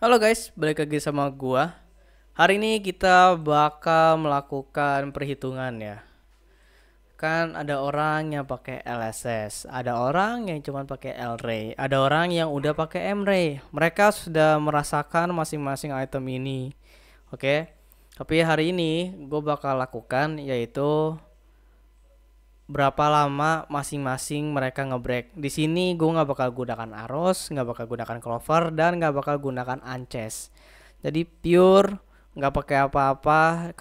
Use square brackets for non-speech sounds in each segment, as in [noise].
Halo guys, balik lagi sama gua. Hari ini kita bakal melakukan perhitungan ya. Kan ada orang yang pakai LSS, ada orang yang cuma pakai L-ray, ada orang yang udah pakai M-ray. Mereka sudah merasakan masing-masing item ini. Oke. Okay? Tapi hari ini gua bakal lakukan yaitu berapa lama masing-masing mereka ngebreak. Di sini gue nggak bakal gunakan Aros, nggak bakal gunakan Clover, dan nggak bakal gunakan Ances. Jadi pure nggak pakai apa-apa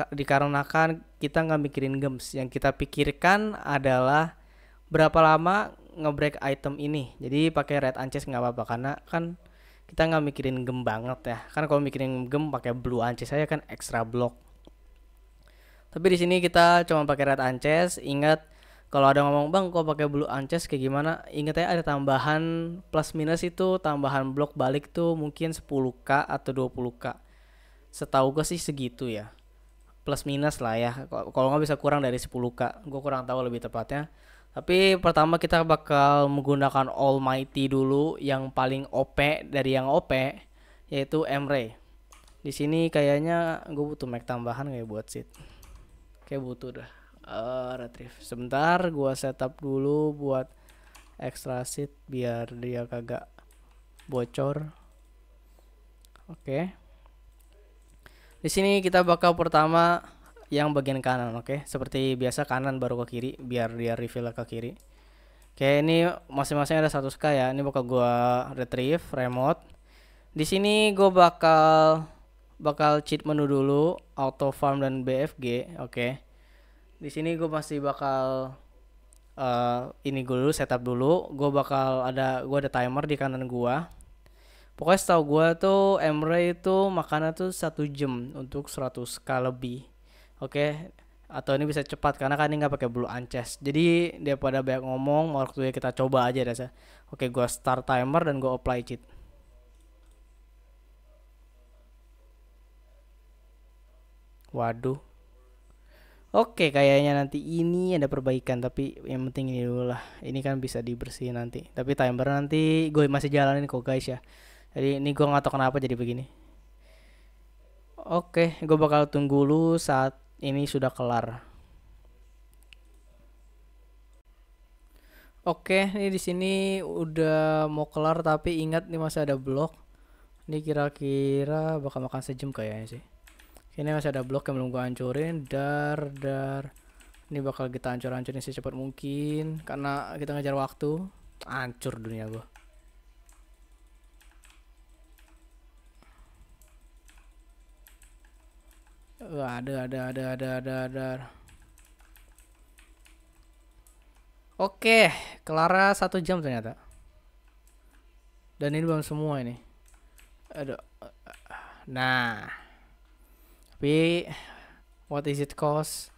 dikarenakan kita nggak mikirin gems. Yang kita pikirkan adalah berapa lama ngebreak item ini. Jadi pakai red ances nggak apa-apa karena kan kita nggak mikirin gem banget ya. Kan kalau mikirin gem pakai blue ances saya kan extra block. Tapi di sini kita cuma pakai red ances. Ingat kalau ada ngomong bang kok pakai blue ances kayak gimana Ingat ya ada tambahan plus minus itu tambahan blok balik tuh mungkin 10k atau 20k setahu gue sih segitu ya plus minus lah ya kalau nggak bisa kurang dari 10k gue kurang tahu lebih tepatnya tapi pertama kita bakal menggunakan Almighty dulu yang paling OP dari yang OP yaitu Emre. Di sini kayaknya gue butuh make tambahan kayak ya buat seat. Kayak butuh dah uh, retrieve sebentar gua setup dulu buat extra seat biar dia kagak bocor oke okay. di sini kita bakal pertama yang bagian kanan oke okay? seperti biasa kanan baru ke kiri biar dia refill ke kiri oke okay, ini masing-masing ada satu k ya ini bakal gua retrieve remote di sini gua bakal bakal cheat menu dulu auto farm dan BFG oke okay di sini gue masih bakal uh, ini gue dulu setup dulu gue bakal ada gue ada timer di kanan gue pokoknya setahu gue tuh Emre itu makanan tuh satu jam untuk 100k lebih oke okay? atau ini bisa cepat karena kan ini nggak pakai blue ances jadi dia pada banyak ngomong waktu ya kita coba aja dasa oke okay, gue start timer dan gue apply cheat waduh Oke, kayaknya nanti ini ada perbaikan, tapi yang penting ini dulu lah. Ini kan bisa dibersihin nanti. Tapi timer nanti gue masih jalanin kok guys ya. Jadi ini gue nggak tau kenapa jadi begini. Oke, gue bakal tunggu lu saat ini sudah kelar. Oke, ini di sini udah mau kelar tapi ingat nih masih ada blok. Ini kira-kira bakal makan sejam kayaknya sih ini masih ada blok yang belum gue hancurin dar dar ini bakal kita hancur-hancurin secepat mungkin karena kita ngejar waktu hancur dunia gua Uh, ada ada ada ada ada ada Oke, Clara satu jam ternyata. Dan ini belum semua ini. Aduh. Nah. Tapi what is it cost?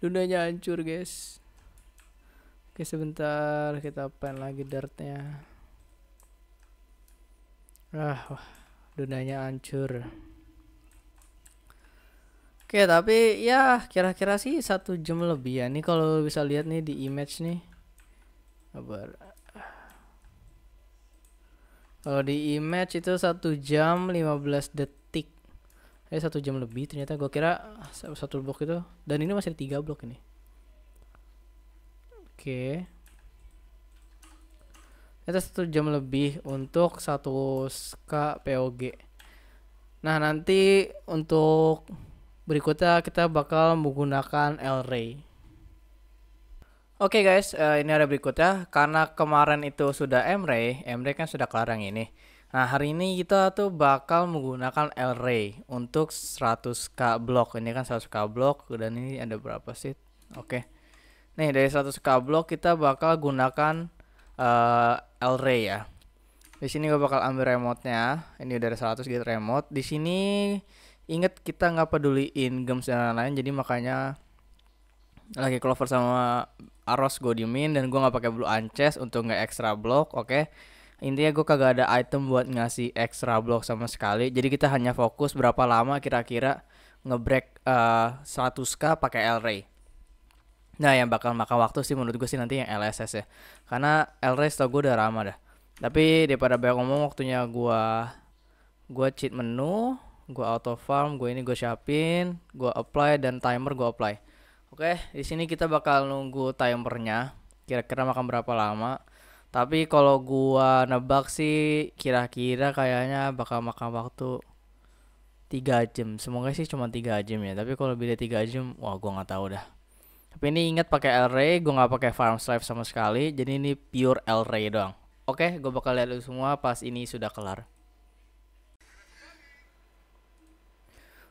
Dunianya hancur, guys. Oke, sebentar kita pen lagi dartnya. Ah, wah, dunianya hancur. Oke, tapi ya kira-kira sih satu jam lebih ya. Nih kalau bisa lihat nih di image nih. Kabar. Kalau di image itu satu jam 15 detik eh satu jam lebih ternyata gue kira satu blok itu dan ini masih tiga blok ini oke okay. ternyata satu jam lebih untuk satu sk POG nah nanti untuk berikutnya kita bakal menggunakan L-Ray Oke okay guys, uh, ini ada berikutnya. Karena kemarin itu sudah M-Ray, M-Ray kan sudah kelar yang ini. Nah, hari ini kita tuh bakal menggunakan L Ray untuk 100k block Ini kan 100k block dan ini ada berapa sih? Oke. Okay. Nih, dari 100k block kita bakal gunakan uh, Ray ya. Di sini gua bakal ambil remote-nya. Ini udah ada 100 gitu remote. Di sini inget kita nggak peduliin games dan lain-lain jadi makanya lagi clover sama Aros gue dimin dan gue nggak pakai blue ances untuk nggak extra block, oke. Okay intinya gue kagak ada item buat ngasih extra block sama sekali jadi kita hanya fokus berapa lama kira-kira ngebreak uh, eh, 100k pakai L-Ray nah yang bakal makan waktu sih menurut gue sih nanti yang LSS ya karena L-Ray setau gue udah lama dah tapi daripada banyak ngomong waktunya gue gue cheat menu gue auto farm gue ini gue siapin gue apply dan timer gue apply oke di sini kita bakal nunggu timernya kira-kira makan berapa lama tapi kalau gua nebak sih kira-kira kayaknya bakal makan waktu tiga jam. Semoga sih cuma tiga jam ya. Tapi kalau dari tiga jam, wah gua nggak tahu dah. Tapi ini ingat pakai L-Ray, gua nggak pakai Farm Life sama sekali. Jadi ini pure L-Ray doang. Oke, gua bakal lihat lu semua pas ini sudah kelar.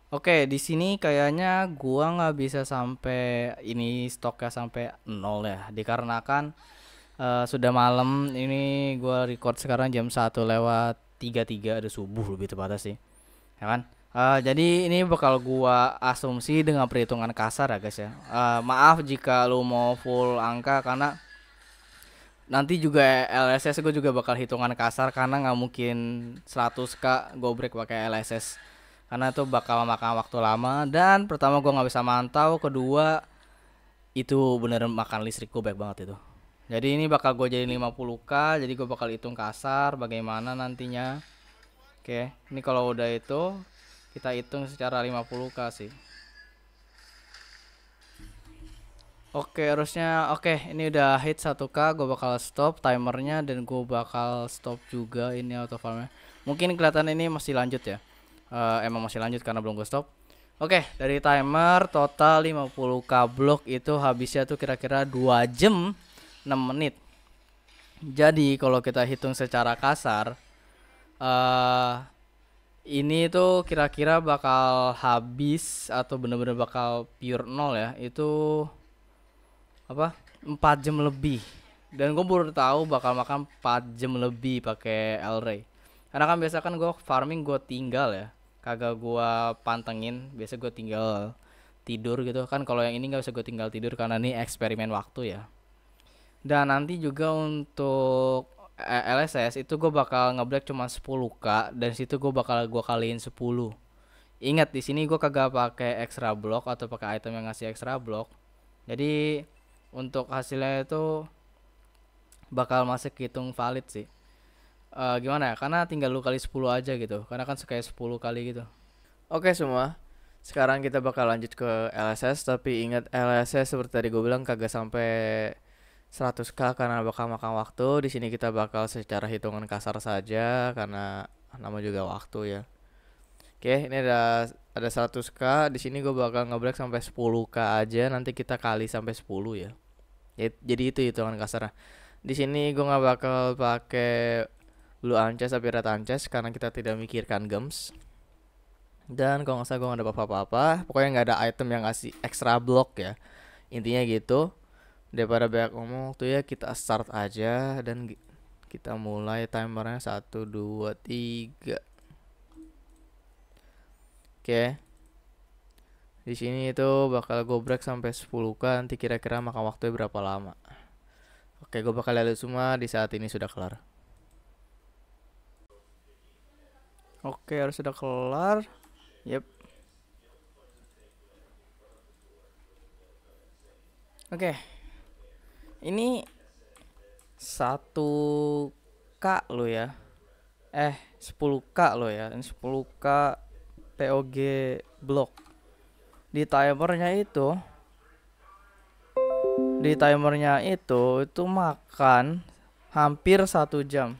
Oke, di sini kayaknya gua nggak bisa sampai ini stoknya sampai nol ya, dikarenakan uh, sudah malam ini gue record sekarang jam satu lewat tiga tiga ada subuh lebih tepatnya sih ya kan uh, jadi ini bakal gua asumsi dengan perhitungan kasar ya guys ya uh, maaf jika lu mau full angka karena nanti juga LSS gue juga bakal hitungan kasar karena nggak mungkin 100k gue break pakai LSS karena itu bakal makan waktu lama dan pertama gue nggak bisa mantau kedua itu beneran makan listrik gue baik banget itu jadi ini bakal gue jadi 50k, jadi gue bakal hitung kasar bagaimana nantinya. Oke, ini kalau udah itu kita hitung secara 50k sih. Oke, harusnya oke, ini udah hit 1k, gue bakal stop timernya dan gue bakal stop juga ini auto farmnya. Mungkin kelihatan ini masih lanjut ya. Uh, emang masih lanjut karena belum gue stop. Oke, dari timer total 50k blok itu habisnya tuh kira-kira 2 jam 6 menit. Jadi kalau kita hitung secara kasar uh, ini tuh kira-kira bakal habis atau bener-bener bakal pure nol ya. Itu apa? 4 jam lebih. Dan gue baru tahu bakal makan 4 jam lebih pakai l ray Karena kan biasa kan gue farming gue tinggal ya. Kagak gue pantengin, biasa gue tinggal tidur gitu kan kalau yang ini nggak bisa gue tinggal tidur karena ini eksperimen waktu ya dan nanti juga untuk eh, LSS itu gue bakal ngeblek cuma 10k dan situ gue bakal gue kaliin 10 ingat di sini gue kagak pakai extra block atau pakai item yang ngasih extra block jadi untuk hasilnya itu bakal masih hitung valid sih uh, gimana ya karena tinggal lu kali 10 aja gitu karena kan kayak 10 kali gitu oke semua sekarang kita bakal lanjut ke LSS tapi ingat LSS seperti tadi gue bilang kagak sampai 100k karena bakal makan waktu. Di sini kita bakal secara hitungan kasar saja karena nama juga waktu ya. Oke, ini ada ada 100k. Di sini gue bakal ngebreak sampai 10k aja. Nanti kita kali sampai 10 ya. ya. Jadi itu hitungan kasar. Di sini gue nggak bakal pakai blue ances tapi red ances karena kita tidak mikirkan gems. Dan kalau nggak salah gue nggak ada apa-apa. Pokoknya nggak ada item yang ngasih extra block ya. Intinya gitu daripada banyak ngomong tuh ya kita start aja dan kita mulai timernya satu dua tiga Oke. Di sini itu bakal gue break sampai 10 kan nanti kira-kira makan waktu berapa lama. Oke, gue bakal lihat semua di saat ini sudah kelar. Oke, harus sudah kelar. Yep. Oke. Okay ini satu k lo ya eh 10k lo ya ini 10k TOG block di timernya itu di timernya itu itu makan hampir satu jam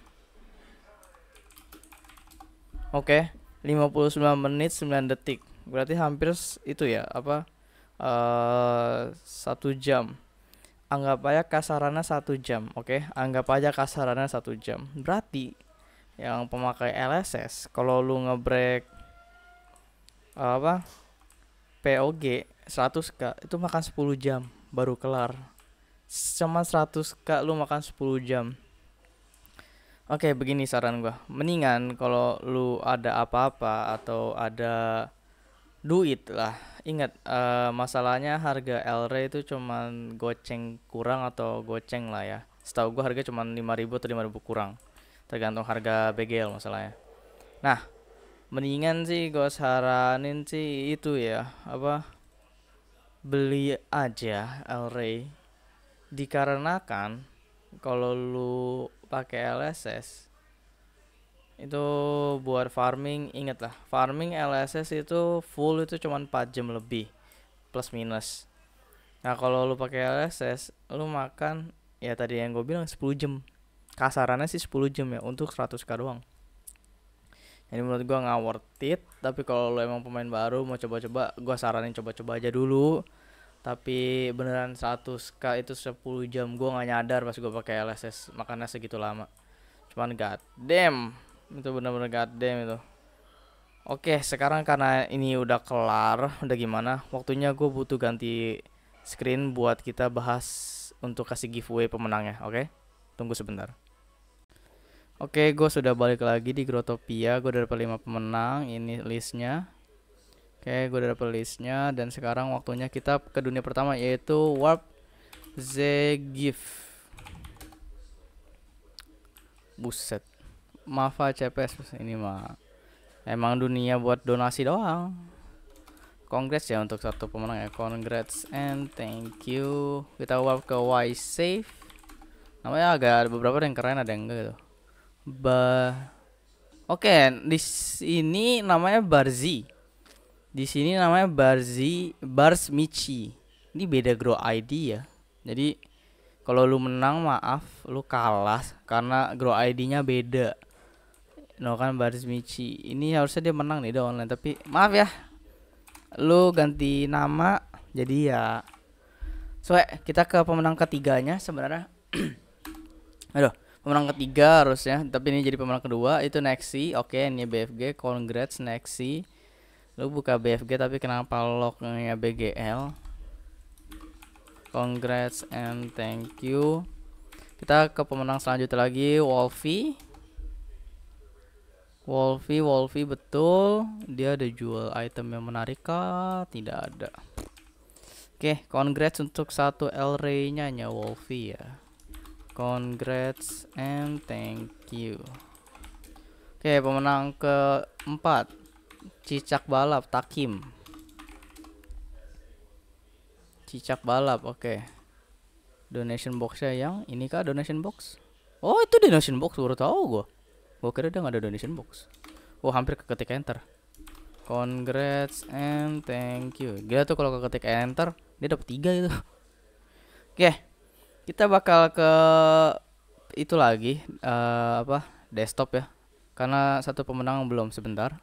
oke okay, 59 menit 9 detik berarti hampir itu ya apa eh, satu uh, jam anggap aja kasarannya satu jam oke okay? anggap aja kasarannya satu jam berarti yang pemakai LSS kalau lu ngebreak apa POG 100k itu makan 10 jam baru kelar cuma 100k lu makan 10 jam Oke, okay, begini saran gua. Mendingan kalau lu ada apa-apa atau ada duit lah ingat uh, masalahnya harga L Ray itu cuman goceng kurang atau goceng lah ya setahu gue harga cuman 5000 atau 5000 kurang tergantung harga BGL masalahnya nah mendingan sih gue saranin sih itu ya apa beli aja L Ray dikarenakan kalau lu pakai LSS itu buat farming inget lah farming LSS itu full itu cuman 4 jam lebih plus minus nah kalau lu pakai LSS lu makan ya tadi yang gue bilang 10 jam kasarannya sih 10 jam ya untuk 100k doang jadi menurut gue nggak worth it tapi kalau lu emang pemain baru mau coba-coba gue saranin coba-coba aja dulu tapi beneran 100k itu 10 jam gue gak nyadar pas gue pakai LSS makannya segitu lama cuman god damn itu benar-benar goddamn itu Oke, sekarang karena ini udah kelar, udah gimana? Waktunya gue butuh ganti screen buat kita bahas untuk kasih giveaway pemenangnya, oke? Tunggu sebentar. Oke, gue sudah balik lagi di Grotopia. Gue udah dapet 5 pemenang, ini listnya. Oke, gue udah dapet listnya. Dan sekarang waktunya kita ke dunia pertama, yaitu Warp z Gift. Buset. Mafa CPS ini mah emang dunia buat donasi doang. Congrats ya untuk satu pemenang ya. Congrats and thank you. Kita warp ke Y Safe. Namanya agak ada beberapa yang keren ada yang enggak gitu. Ba Oke, okay, di sini namanya Barzi. Di sini namanya Barzi Bars Michi. Ini beda grow ID ya. Jadi kalau lu menang maaf, lu kalah karena grow ID-nya beda no kan baris Michi ini harusnya dia menang nih dong online tapi maaf ya lu ganti nama jadi ya so kita ke pemenang ketiganya sebenarnya [clears throat] aduh pemenang ketiga harusnya tapi ini jadi pemenang kedua itu Nexi oke okay, ini BFG congrats Nexi lu buka BFG tapi kenapa lognya BGL congrats and thank you kita ke pemenang selanjutnya lagi Wolfie Wolfie, Wolfie betul. Dia ada jual item yang menarik kah? Tidak ada. Oke, okay, congrats untuk satu L nya nya Wolfie ya. Congrats and thank you. Oke, okay, pemenang keempat. Cicak balap Takim. Cicak balap, oke. Okay. Donation boxnya yang ini kah donation box? Oh, itu donation box baru tahu gua. Gue kira dia gak ada donation box. Oh hampir keketik enter. Congrats and thank you. Gila tuh kalau keketik enter dia dapet tiga itu. [laughs] Oke, kita bakal ke itu lagi uh, apa desktop ya karena satu pemenang belum sebentar.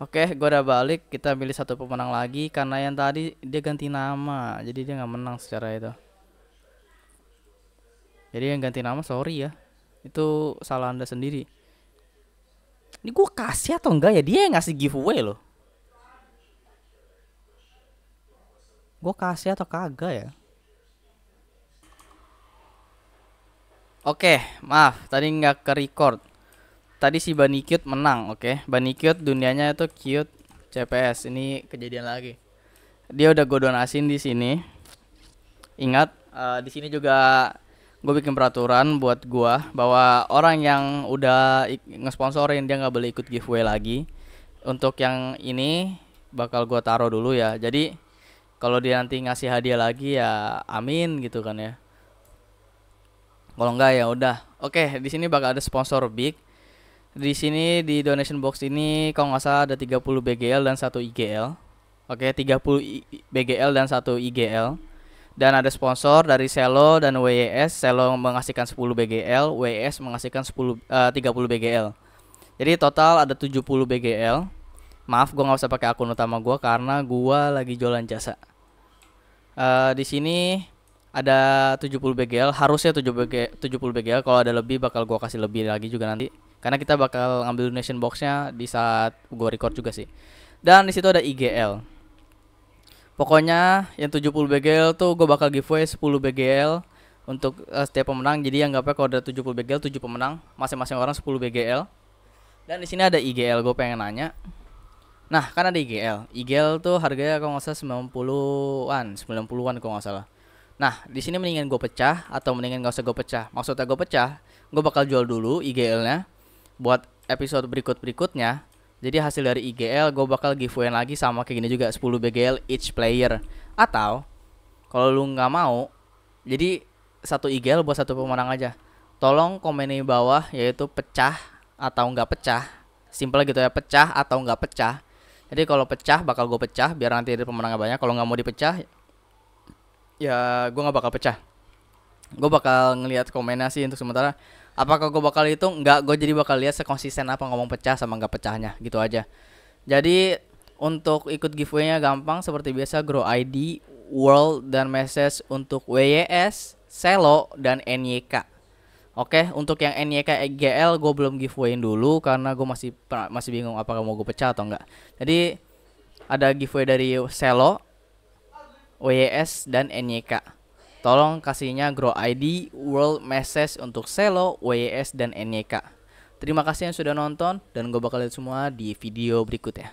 Oke, okay, gue udah balik. Kita pilih satu pemenang lagi karena yang tadi dia ganti nama, jadi dia nggak menang secara itu. Jadi yang ganti nama sorry ya, itu salah anda sendiri ini gue kasih atau enggak ya dia yang ngasih giveaway loh gue kasih atau kagak ya Oke, maaf tadi nggak ke record. Tadi si Bani Cute menang, oke. Okay? Bani Cute dunianya itu cute CPS. Ini kejadian lagi. Dia udah gue donasin di sini. Ingat, uh, di sini juga gue bikin peraturan buat gue bahwa orang yang udah ngesponsorin dia nggak boleh ikut giveaway lagi untuk yang ini bakal gue taruh dulu ya jadi kalau dia nanti ngasih hadiah lagi ya amin gitu kan ya kalau enggak ya udah oke di sini bakal ada sponsor big di sini di donation box ini kalau nggak salah ada 30 BGL dan satu IGL oke 30 BGL dan satu IGL dan ada sponsor dari Selo dan WES Selo mengasihkan 10 BGL, WES mengasihkan 10 uh, 30 BGL. Jadi total ada 70 BGL. Maaf gue nggak usah pakai akun utama gue karena gue lagi jualan jasa. Uh, di sini ada 70 BGL, harusnya 7 BG, 70 BGL. Kalau ada lebih bakal gue kasih lebih lagi juga nanti. Karena kita bakal ngambil donation boxnya di saat gue record juga sih. Dan di situ ada IGL pokoknya yang 70 BGL tuh gue bakal giveaway 10 BGL untuk uh, setiap pemenang jadi yang apa kalau ada 70 BGL 7 pemenang masing-masing orang 10 BGL dan di sini ada IGL gue pengen nanya nah kan ada IGL IGL tuh harganya kalau nggak salah 90-an 90-an kalau nggak salah nah di sini mendingan gue pecah atau mendingan nggak usah gue pecah maksudnya gue pecah gue bakal jual dulu IGL nya buat episode berikut berikutnya jadi hasil dari IGL gue bakal giveaway lagi sama kayak gini juga 10 BGL each player. Atau kalau lu nggak mau, jadi satu IGL buat satu pemenang aja. Tolong komen di bawah yaitu pecah atau nggak pecah. Simple gitu ya pecah atau nggak pecah. Jadi kalau pecah bakal gue pecah biar nanti ada pemenangnya banyak. Kalau nggak mau dipecah, ya gue nggak bakal pecah. Gue bakal ngelihat komennya sih untuk sementara apakah gue bakal itu nggak gue jadi bakal lihat sekonsisten apa ngomong pecah sama nggak pecahnya gitu aja jadi untuk ikut giveaway-nya gampang seperti biasa Grow ID, World dan message untuk WYS, Selo dan NYK. Oke, untuk yang NYK EGL gue belum giveawayin dulu karena gue masih masih bingung apakah mau gue pecah atau enggak. Jadi ada giveaway dari Selo, WYS dan NYK. Tolong kasihnya Grow ID, World Message untuk Selo, WYS, dan NYK. Terima kasih yang sudah nonton dan gue bakal lihat semua di video berikutnya.